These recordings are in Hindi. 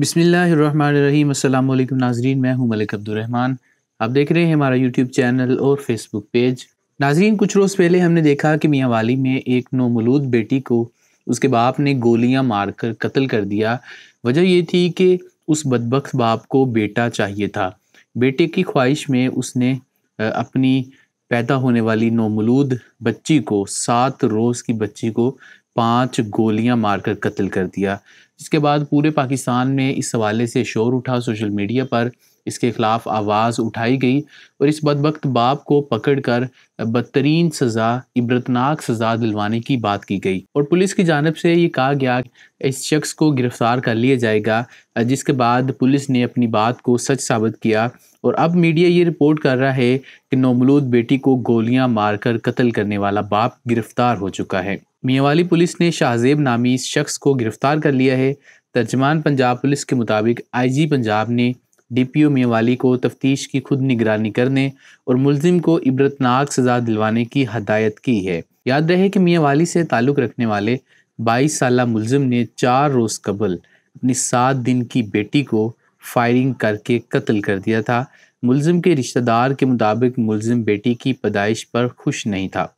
बिसमीम अल्लाम नाजरीन मैं हूं मलिक अब्दुलरहमान आप देख रहे हैं हमारा यूट्यूब चैनल और फेसबुक पेज नाजरीन कुछ रोज़ पहले हमने देखा कि मियाँ वाली में एक नोमलूद बेटी को उसके बाप ने गोलियां मारकर कत्ल कर दिया वजह यह थी कि उस बदबक बाप को बेटा चाहिए था बेटे की ख्वाहिश में उसने अपनी पैदा होने वाली नोमलूद बच्ची को सात रोज़ की बच्ची को पांच गोलियां मारकर कत्ल कर दिया जिसके बाद पूरे पाकिस्तान में इस हवाले से शोर उठा सोशल मीडिया पर इसके ख़िलाफ़ आवाज़ उठाई गई और इस बदबक बाप को पकड़कर बदतरीन सज़ा इबरतनाक सज़ा दिलवाने की बात की गई और पुलिस की जानब से ये कहा गया इस शख्स को गिरफ़्तार कर लिया जाएगा जिसके बाद पुलिस ने अपनी बात को सच साबित किया और अब मीडिया ये रिपोर्ट कर रहा है कि नोमलूद बेटी को गोलियां मारकर कत्ल कर करने वाला बाप गिरफ्तार हो चुका है मियावाली पुलिस ने शाहजेब नामी इस शख्स को गिरफ्तार कर लिया है तर्जमान पंजाब पुलिस के मुताबिक आईजी पंजाब ने डीपीओ मियावाली को तफ्तीश की खुद निगरानी करने और मुलजिम को इबरतनाक सजा दिलवाने की हदायत की है याद रहे कि मियावाली से ताल्लुक़ रखने वाले बाईस साल मुलजिम ने चार रोज़ कबल अपनी सात दिन की बेटी को फायरिंग करके कत्ल कर दिया था मुलजिम के रिश्तेदार के मुताबिक मुलजिम बेटी की पैदाइश पर खुश नहीं था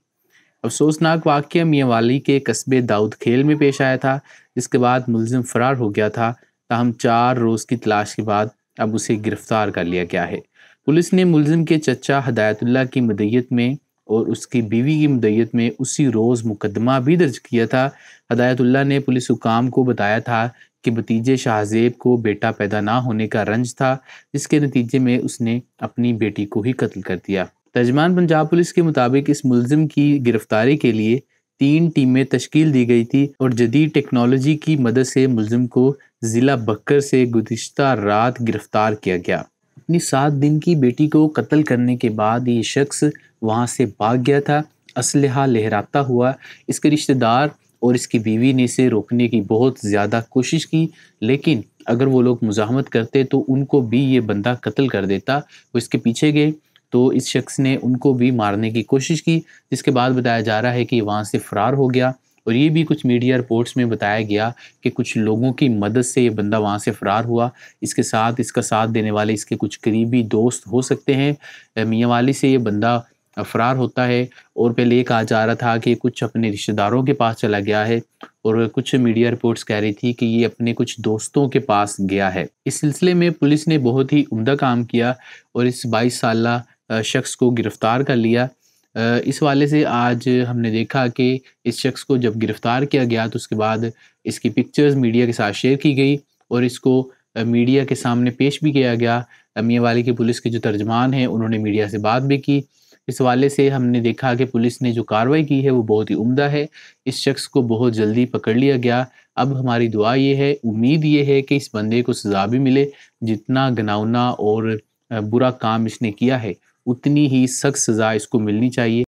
अफसोसनाक वाक्य मियाँवाली के कस्बे दाऊद खेल में पेश आया था जिसके बाद मुलजिम फरार हो गया था तहम चार रोज़ की तलाश के बाद अब उसे गिरफ्तार कर लिया गया है पुलिस ने मुलजिम के चचा हदायतुल्ला की मदैत में और उसकी बीवी की मदैत में उसी रोज़ मुकदमा भी दर्ज किया था हदायतुल्ला ने पुलिस हुकाम को बताया था कि भतीजे शाहजेब को बेटा पैदा ना होने का रंज था जिसके नतीजे में उसने अपनी बेटी को ही कत्ल कर दिया तर्जमान पंजाब पुलिस के मुताबिक इस मुलजिम की गिरफ्तारी के लिए तीन टीमें तश्कील दी गई थी और जदीद टेक्नोलॉजी की मदद से मुलजिम को ज़िला बक्कर से गुज्त रात गिरफ्तार किया गया अपनी सात दिन की बेटी को कत्ल करने के बाद ये शख्स वहाँ से भाग गया था असलहा लहराता हुआ इसके रिश्तेदार और इसकी बीवी ने इसे रोकने की बहुत ज़्यादा कोशिश की लेकिन अगर वो लोग मुजामत करते तो उनको भी ये बंदा कत्ल कर देता वो इसके पीछे गए तो इस शख्स ने उनको भी मारने की कोशिश की जिसके बाद बताया जा रहा है कि वहाँ से फ़रार हो गया और ये भी कुछ मीडिया रिपोर्ट्स में बताया गया कि कुछ लोगों की मदद से ये बंदा वहाँ से फ़रार हुआ इसके साथ इसका साथ देने वाले इसके कुछ करीबी दोस्त हो सकते हैं मियाँ वाली से ये बंदा फ़रार होता है और पहले एक आ जा रहा था कि कुछ अपने रिश्तेदारों के पास चला गया है और कुछ मीडिया रिपोर्ट्स कह रही थी कि ये अपने कुछ दोस्तों के पास गया है इस सिलसिले में पुलिस ने बहुत ही उमदा काम किया और इस बाईस साल शख्स को गिरफ़्तार कर लिया इस वाले से आज हमने देखा कि इस शख्स को जब गिरफ़्तार किया गया तो उसके बाद इसकी पिक्चर्स मीडिया के साथ शेयर की गई और इसको मीडिया के सामने पेश भी किया गया मियाँ वाली की पुलिस के जो तर्जमान हैं उन्होंने मीडिया से बात भी की इस वाले से हमने देखा कि पुलिस ने जो कार्रवाई की है वो बहुत ही उम्दा है इस शख्स को बहुत जल्दी पकड़ लिया गया अब हमारी दुआ ये है उम्मीद ये है कि इस बंदे को सज़ा भी मिले जितना गनावना और बुरा काम इसने किया है उतनी ही सख्त सज़ा इसको मिलनी चाहिए